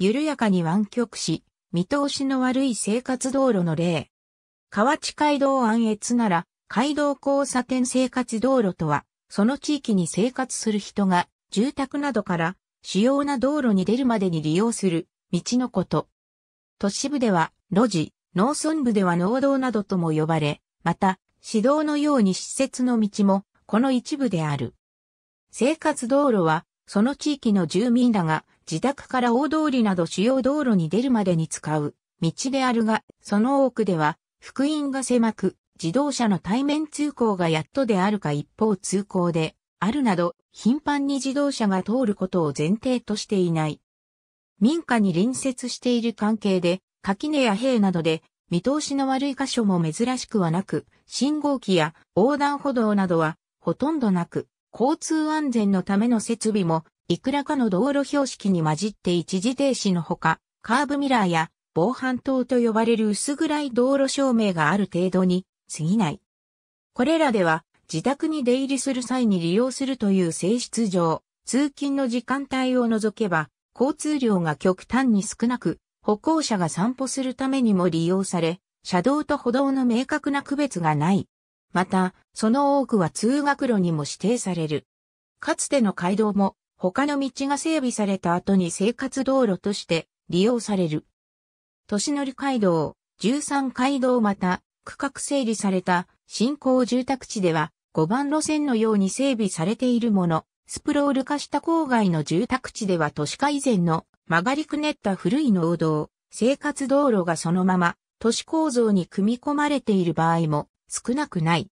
緩やかに湾曲し、見通しの悪い生活道路の例。河内街道安越なら、街道交差点生活道路とは、その地域に生活する人が、住宅などから、主要な道路に出るまでに利用する、道のこと。都市部では、路地、農村部では農道などとも呼ばれ、また、市道のように施設の道も、この一部である。生活道路は、その地域の住民らが自宅から大通りなど主要道路に出るまでに使う道であるが、その多くでは、福音が狭く、自動車の対面通行がやっとであるか一方通行で、あるなど、頻繁に自動車が通ることを前提としていない。民家に隣接している関係で、垣根や塀などで、見通しの悪い箇所も珍しくはなく、信号機や横断歩道などはほとんどなく、交通安全のための設備もいくらかの道路標識に混じって一時停止のほか、カーブミラーや防犯灯と呼ばれる薄暗い道路照明がある程度に過ぎない。これらでは自宅に出入りする際に利用するという性質上、通勤の時間帯を除けば交通量が極端に少なく、歩行者が散歩するためにも利用され、車道と歩道の明確な区別がない。また、その多くは通学路にも指定される。かつての街道も他の道が整備された後に生活道路として利用される。都市乗り街道、13街道また、区画整理された新興住宅地では5番路線のように整備されているもの、スプロール化した郊外の住宅地では都市化以前の曲がりくねった古い農道、生活道路がそのまま都市構造に組み込まれている場合も少なくない。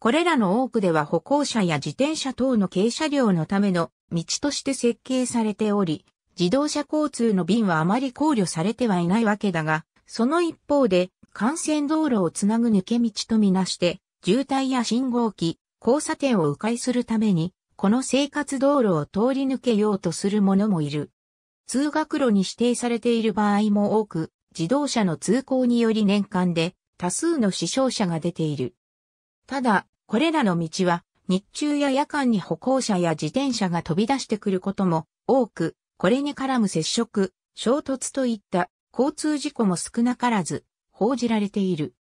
これらの多くでは歩行者や自転車等の軽車両のための道として設計されており、自動車交通の便はあまり考慮されてはいないわけだが、その一方で、幹線道路をつなぐ抜け道とみなして、渋滞や信号機、交差点を迂回するために、この生活道路を通り抜けようとする者もいる。通学路に指定されている場合も多く、自動車の通行により年間で多数の死傷者が出ている。ただ、これらの道は日中や夜間に歩行者や自転車が飛び出してくることも多く、これに絡む接触、衝突といった交通事故も少なからず報じられている。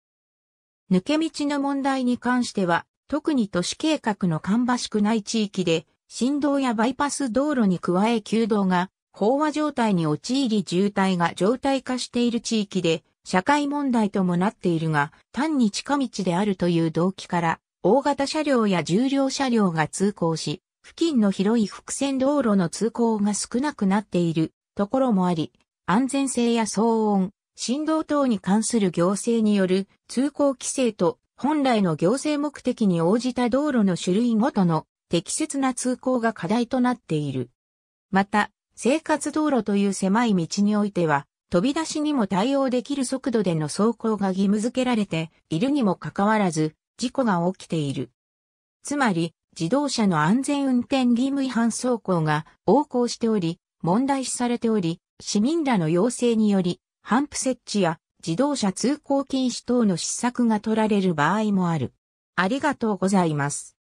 抜け道の問題に関しては、特に都市計画の芳しくない地域で、振動やバイパス道路に加え旧道が飽和状態に陥り渋滞が状態化している地域で、社会問題ともなっているが、単に近道であるという動機から、大型車両や重量車両が通行し、付近の広い伏線道路の通行が少なくなっているところもあり、安全性や騒音、振動等に関する行政による通行規制と本来の行政目的に応じた道路の種類ごとの適切な通行が課題となっている。また、生活道路という狭い道においては、飛び出しにも対応できる速度での走行が義務付けられているにもかかわらず、事故が起きている。つまり、自動車の安全運転義務違反走行が横行しており、問題視されており、市民らの要請により、ハンプ設置や自動車通行禁止等の施策が取られる場合もある。ありがとうございます。